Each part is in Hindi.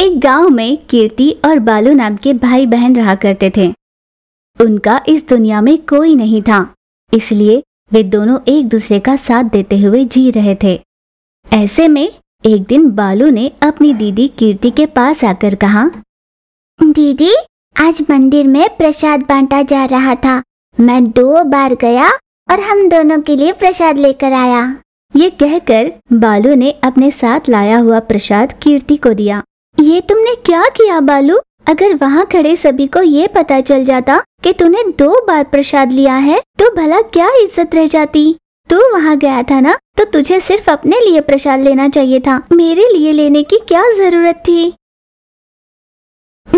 एक गांव में कीर्ति और बालू नाम के भाई बहन रहा करते थे उनका इस दुनिया में कोई नहीं था इसलिए वे दोनों एक दूसरे का साथ देते हुए जी रहे थे ऐसे में एक दिन बालू ने अपनी दीदी कीर्ति के पास आकर कहा दीदी आज मंदिर में प्रसाद बांटा जा रहा था मैं दो बार गया और हम दोनों के लिए प्रसाद लेकर आया ये कहकर बालू ने अपने साथ लाया हुआ प्रसाद कीर्ति को दिया ये तुमने क्या किया बालू अगर वहाँ खड़े सभी को ये पता चल जाता कि तूने दो बार प्रसाद लिया है तो भला क्या इज्जत रह जाती तू वहाँ गया था ना तो तुझे सिर्फ अपने लिए प्रसाद लेना चाहिए था मेरे लिए लेने की क्या जरूरत थी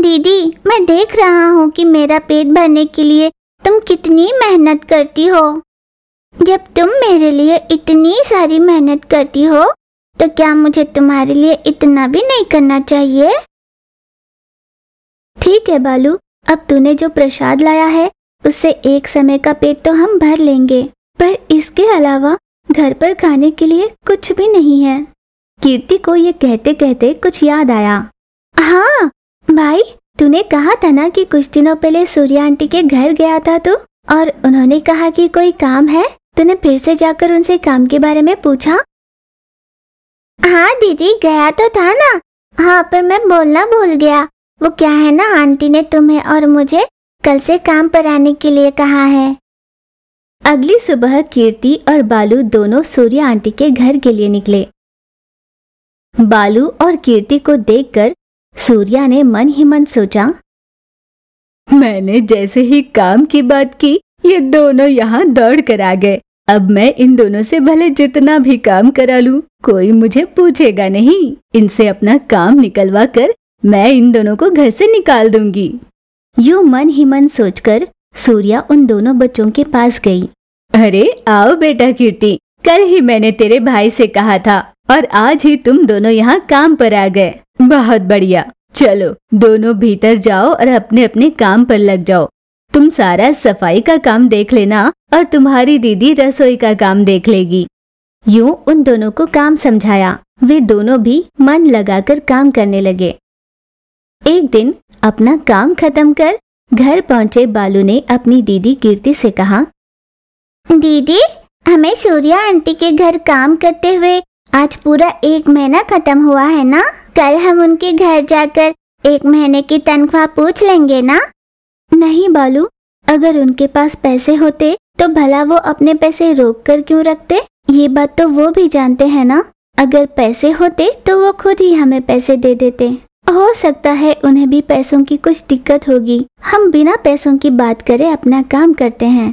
दीदी मैं देख रहा हूँ कि मेरा पेट भरने के लिए तुम कितनी मेहनत करती हो जब तुम मेरे लिए इतनी सारी मेहनत करती हो तो क्या मुझे तुम्हारे लिए इतना भी नहीं करना चाहिए ठीक है बालू अब तूने जो प्रसाद लाया है उससे एक समय का पेट तो हम भर लेंगे पर इसके अलावा घर पर खाने के लिए कुछ भी नहीं है कीर्ति को ये कहते कहते कुछ याद आया हाँ भाई तूने कहा था ना कि कुछ दिनों पहले सूर्या आंटी के घर गया था तू तो? और उन्होंने कहा कि कोई काम है तूने फिर से जाकर उनसे काम के बारे में पूछा हाँ दीदी गया तो था ना हाँ पर मैं बोलना भूल गया वो क्या है ना आंटी ने तुम्हें और मुझे कल से काम पर आने के लिए कहा है अगली सुबह कीर्ति और बालू दोनों सूर्या आंटी के घर के लिए निकले बालू और कीर्ति को देखकर सूर्या ने मन ही मन सोचा मैंने जैसे ही काम की बात की ये दोनों यहाँ दौड़ कर आ गए अब मैं इन दोनों से भले जितना भी काम करा लूं, कोई मुझे पूछेगा नहीं इनसे अपना काम निकलवा कर मैं इन दोनों को घर से निकाल दूंगी यो मन ही मन सोचकर सूर्या उन दोनों बच्चों के पास गई अरे आओ बेटा कीर्ति कल ही मैंने तेरे भाई से कहा था और आज ही तुम दोनों यहाँ काम पर आ गए बहुत बढ़िया चलो दोनों भीतर जाओ और अपने अपने काम पर लग जाओ तुम सारा सफाई का काम देख लेना और तुम्हारी दीदी रसोई का काम देख लेगी यूं उन दोनों को काम समझाया वे दोनों भी मन लगाकर काम करने लगे एक दिन अपना काम खत्म कर घर पहुंचे बालू ने अपनी दीदी कीर्ति से कहा दीदी हमें सूर्या आंटी के घर काम करते हुए आज पूरा एक महीना खत्म हुआ है ना कल हम उनके घर जाकर एक महीने की तनख्वाह पूछ लेंगे ना नहीं बालू अगर उनके पास पैसे होते तो भला वो अपने पैसे रोक कर क्यों रखते ये बात तो वो भी जानते हैं ना अगर पैसे होते तो वो खुद ही हमें पैसे दे देते हो सकता है उन्हें भी पैसों की कुछ दिक्कत होगी हम बिना पैसों की बात करे अपना काम करते हैं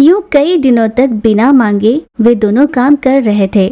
यूं कई दिनों तक बिना मांगे वे दोनों काम कर रहे थे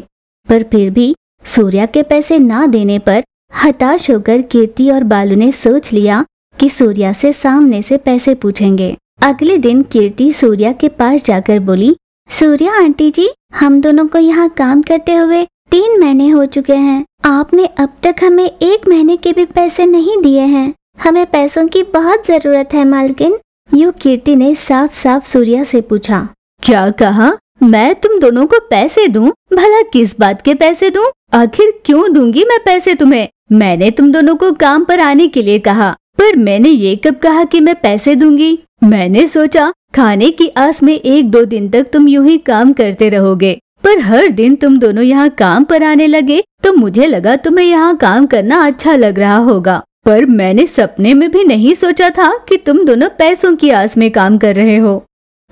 पर फिर भी सूर्या के पैसे ना देने पर हताश होकर कीर्ति और बालू ने सोच लिया कि सूर्या से सामने से पैसे पूछेंगे अगले दिन कीर्ति सूर्या के पास जाकर बोली सूर्या आंटी जी हम दोनों को यहाँ काम करते हुए तीन महीने हो चुके हैं आपने अब तक हमें एक महीने के भी पैसे नहीं दिए हैं हमें पैसों की बहुत जरूरत है मालकिन यू कीर्ति ने साफ साफ सूर्या से पूछा क्या कहा मैं तुम दोनों को पैसे दूं? भला किस बात के पैसे दूं? आखिर क्यों दूंगी मैं पैसे तुम्हें मैंने तुम दोनों को काम पर आने के लिए कहा पर मैंने ये कब कहा कि मैं पैसे दूंगी मैंने सोचा खाने की आस में एक दो दिन तक तुम यूं ही काम करते रहोगे पर हर दिन तुम दोनों यहाँ काम पर आने लगे तो मुझे लगा तुम्हें यहाँ काम करना अच्छा लग रहा होगा पर मैंने सपने में भी नहीं सोचा था कि तुम दोनों पैसों की आस में काम कर रहे हो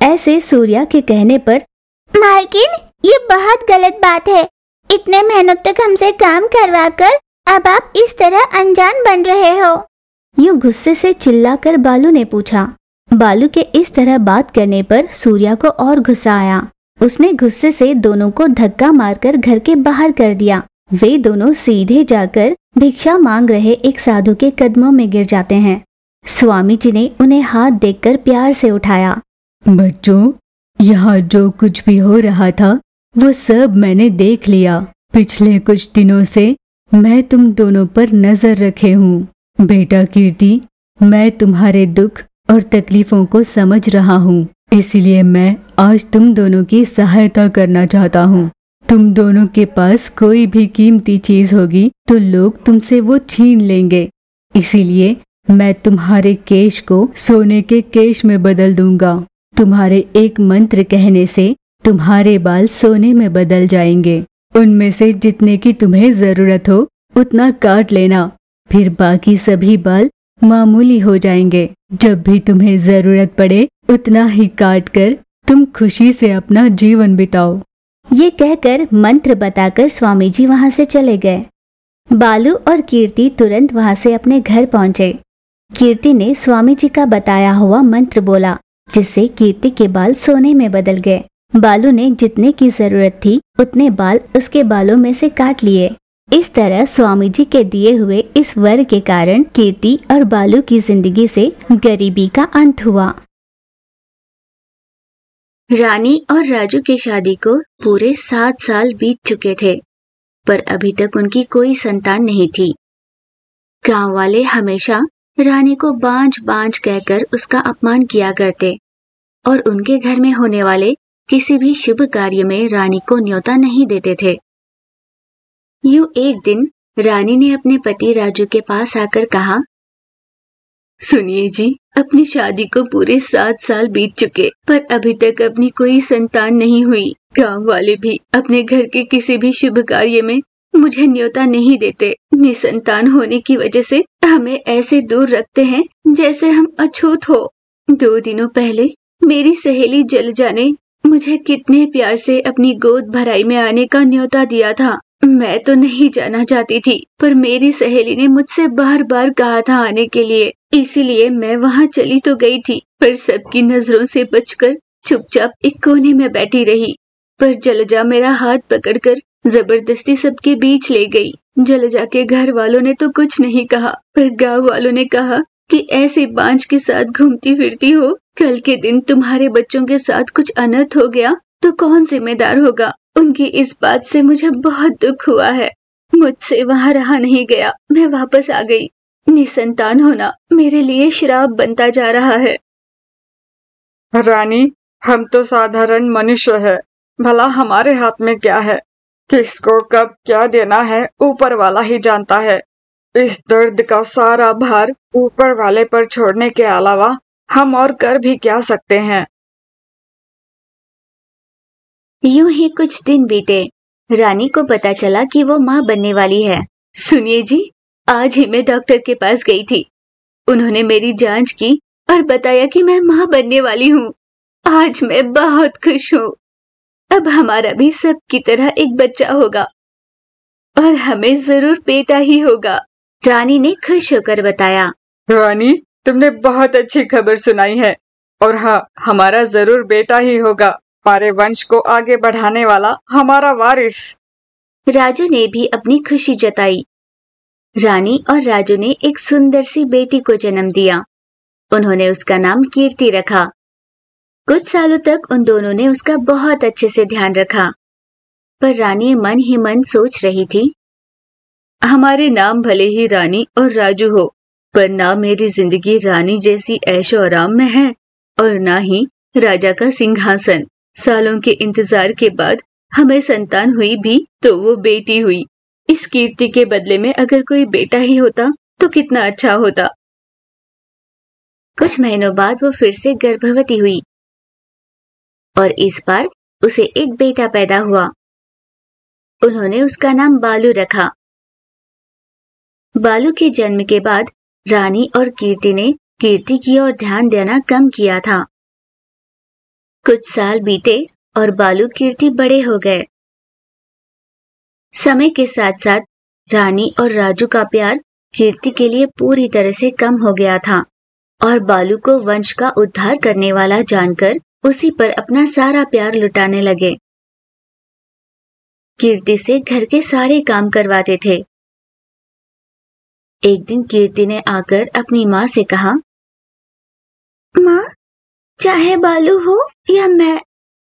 ऐसे सूर्या के कहने पर मालकिन ये बहुत गलत बात है इतने मेहनत तक हमसे काम करवा कर अब आप इस तरह अनजान बन रहे हो यूं गुस्से से चिल्लाकर बालू ने पूछा बालू के इस तरह बात करने पर सूर्या को और गुस्सा आया उसने गुस्से से दोनों को धक्का मारकर घर के बाहर कर दिया वे दोनों सीधे जाकर भिक्षा मांग रहे एक साधु के कदमों में गिर जाते हैं स्वामी जी ने उन्हें हाथ देखकर प्यार से उठाया बच्चों यहाँ जो कुछ भी हो रहा था वो सब मैंने देख लिया पिछले कुछ दिनों से मैं तुम दोनों पर नजर रखे हूँ बेटा कीर्ति मैं तुम्हारे दुख और तकलीफों को समझ रहा हूँ इसलिए मैं आज तुम दोनों की सहायता करना चाहता हूँ तुम दोनों के पास कोई भी कीमती चीज होगी तो लोग तुमसे वो छीन लेंगे इसीलिए मैं तुम्हारे केश को सोने के केश में बदल दूंगा तुम्हारे एक मंत्र कहने से तुम्हारे बाल सोने में बदल जाएंगे उनमें से जितने की तुम्हें जरूरत हो उतना काट लेना फिर बाकी सभी बाल मामूली हो जाएंगे जब भी तुम्हें जरूरत पड़े उतना ही काट कर तुम खुशी से अपना जीवन बिताओ ये कहकर मंत्र बताकर स्वामी जी वहाँ से चले गए बालू और कीर्ति तुरंत वहाँ से अपने घर पहुँचे कीर्ति ने स्वामी जी का बताया हुआ मंत्र बोला जिससे कीर्ति के बाल सोने में बदल गए बालू ने जितने की जरूरत थी उतने बाल उसके बालों में से काट लिए इस तरह स्वामी जी के दिए हुए इस वर के कारण कीर्ति और बालू की जिंदगी से गरीबी का अंत हुआ रानी और राजू की शादी को पूरे सात साल बीत चुके थे पर अभी तक उनकी कोई संतान नहीं थी गांव वाले हमेशा रानी को बांझ बांझ कहकर उसका अपमान किया करते और उनके घर में होने वाले किसी भी शुभ कार्य में रानी को न्योता नहीं देते थे यू एक दिन रानी ने अपने पति राजू के पास आकर कहा सुनिए जी अपनी शादी को पूरे सात साल बीत चुके पर अभी तक अपनी कोई संतान नहीं हुई गांव वाले भी अपने घर के किसी भी शुभ कार्य में मुझे न्योता नहीं देते निसंतान होने की वजह से हमें ऐसे दूर रखते हैं जैसे हम अछूत हो दो दिनों पहले मेरी सहेली जल जाने मुझे कितने प्यार से अपनी गोद भराई में आने का न्योता दिया था मैं तो नहीं जाना चाहती थी पर मेरी सहेली ने मुझसे बार बार कहा था आने के लिए इसीलिए मैं वहाँ चली तो गई थी पर सबकी नजरों से बचकर चुपचाप एक कोने में बैठी रही पर जलजा मेरा हाथ पकड़कर जबरदस्ती सबके बीच ले गई जलजा के घर वालों ने तो कुछ नहीं कहा पर गांव वालों ने कहा कि ऐसे बांझ के साथ घूमती फिरती हो कल के दिन तुम्हारे बच्चों के साथ कुछ अनर्थ हो गया तो कौन जिम्मेदार होगा उनकी इस बात से मुझे बहुत दुख हुआ है मुझसे वहाँ रहा नहीं गया मैं वापस आ गई निसंतान होना मेरे लिए शराब बनता जा रहा है रानी हम तो साधारण मनुष्य है भला हमारे हाथ में क्या है किसको कब क्या देना है ऊपर वाला ही जानता है इस दर्द का सारा भार ऊपर वाले पर छोड़ने के अलावा हम और कर भी क्या सकते हैं यूं ही कुछ दिन बीते रानी को पता चला कि वो माँ बनने वाली है सुनिए जी आज ही मैं डॉक्टर के पास गई थी उन्होंने मेरी जांच की और बताया कि मैं माँ बनने वाली हूँ आज मैं बहुत खुश हूँ अब हमारा भी सब की तरह एक बच्चा होगा और हमें जरूर बेटा ही होगा रानी ने खुश होकर बताया रानी तुमने बहुत अच्छी खबर सुनाई है और हाँ हमारा जरूर बेटा ही होगा हमारे वंश को आगे बढ़ाने वाला हमारा वारिस राजू ने भी अपनी खुशी जताई रानी और राजू ने एक सुंदर सी बेटी को जन्म दिया उन्होंने उसका नाम कीर्ति रखा कुछ सालों तक उन दोनों ने उसका बहुत अच्छे से ध्यान रखा पर रानी मन ही मन सोच रही थी हमारे नाम भले ही रानी और राजू हो पर ना मेरी जिंदगी रानी जैसी ऐशो आराम में है और ना ही राजा का सिंहासन सालों के इंतजार के बाद हमें संतान हुई भी तो वो बेटी हुई इस कीर्ति के बदले में अगर कोई बेटा ही होता तो कितना अच्छा होता कुछ महीनों बाद वो फिर से गर्भवती हुई और इस बार उसे एक बेटा पैदा हुआ उन्होंने उसका नाम बालू रखा बालू के जन्म के बाद रानी और कीर्ति ने कीर्ति की ओर ध्यान देना कम किया था कुछ साल बीते और बालू कीर्ति बड़े हो गए समय के साथ साथ रानी और राजू का प्यार कीर्ति के लिए पूरी तरह से कम हो गया था और बालू को वंश का उद्धार करने वाला जानकर उसी पर अपना सारा प्यार लुटाने लगे कीर्ति से घर के सारे काम करवाते थे एक दिन कीर्ति ने आकर अपनी माँ से कहा माँ चाहे बालू हो या मैं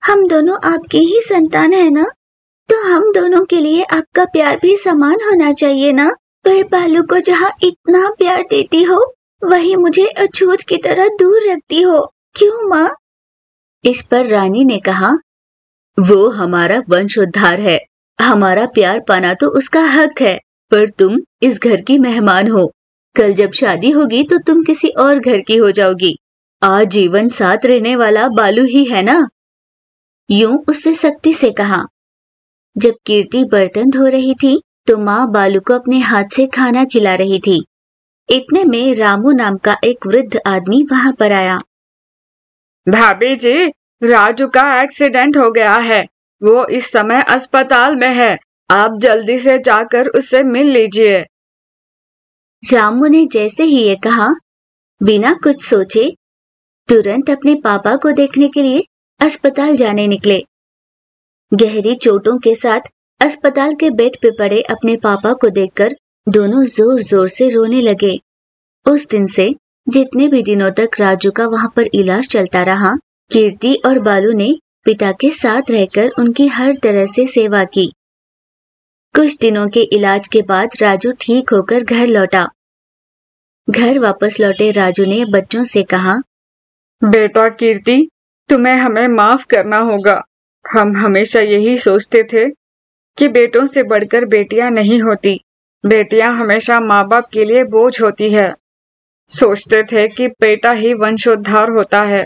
हम दोनों आपके ही संतान है ना तो हम दोनों के लिए आपका प्यार भी समान होना चाहिए ना पर बालू को जहाँ इतना प्यार देती हो वही मुझे अछूत की तरह दूर रखती हो क्यों माँ इस पर रानी ने कहा वो हमारा वंशोद्धार है हमारा प्यार पाना तो उसका हक है पर तुम इस घर की मेहमान हो कल जब शादी होगी तो तुम किसी और घर की हो जाओगी आजीवन साथ रहने वाला बालू ही है ना यूं उससे सख्ती से कहा जब कीर्ति बर्तन धो रही थी तो माँ बालू को अपने हाथ से खाना खिला रही थी इतने में रामू नाम का एक वृद्ध आदमी वहां पर आया भाभी जी राजू का एक्सीडेंट हो गया है वो इस समय अस्पताल में है आप जल्दी से जाकर उससे मिल लीजिए रामू ने जैसे ही ये कहा बिना कुछ सोचे तुरंत अपने पापा को देखने के लिए अस्पताल जाने निकले गहरी चोटों के साथ अस्पताल के बेड पे पड़े अपने पापा को देखकर दोनों जोर जोर से रोने लगे उस दिन से जितने भी दिनों तक राजू का वहाँ पर इलाज चलता रहा कीर्ति और बालू ने पिता के साथ रहकर उनकी हर तरह से सेवा की कुछ दिनों के इलाज के बाद राजू ठीक होकर घर लौटा घर वापस लौटे राजू ने बच्चों से कहा बेटा कीर्ति तुम्हें हमें माफ करना होगा हम हमेशा यही सोचते थे कि बेटों से बढ़कर बेटियां नहीं होती बेटियां हमेशा माँ बाप के लिए बोझ होती है सोचते थे कि बेटा ही वंशोद्धार होता है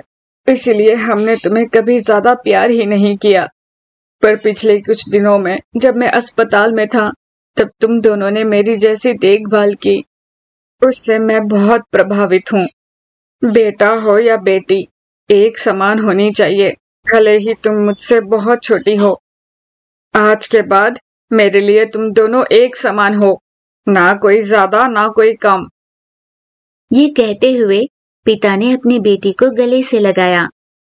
इसलिए हमने तुम्हें कभी ज्यादा प्यार ही नहीं किया पर पिछले कुछ दिनों में जब मैं अस्पताल में था तब तुम दोनों ने मेरी जैसी देखभाल की उससे मैं बहुत प्रभावित हूँ बेटा हो या बेटी एक समान होनी चाहिए भले ही तुम मुझसे बहुत छोटी हो आज के बाद मेरे लिए तुम दोनों एक समान हो ना कोई ज्यादा ना कोई कम ये कहते हुए पिता ने अपनी बेटी को गले से लगाया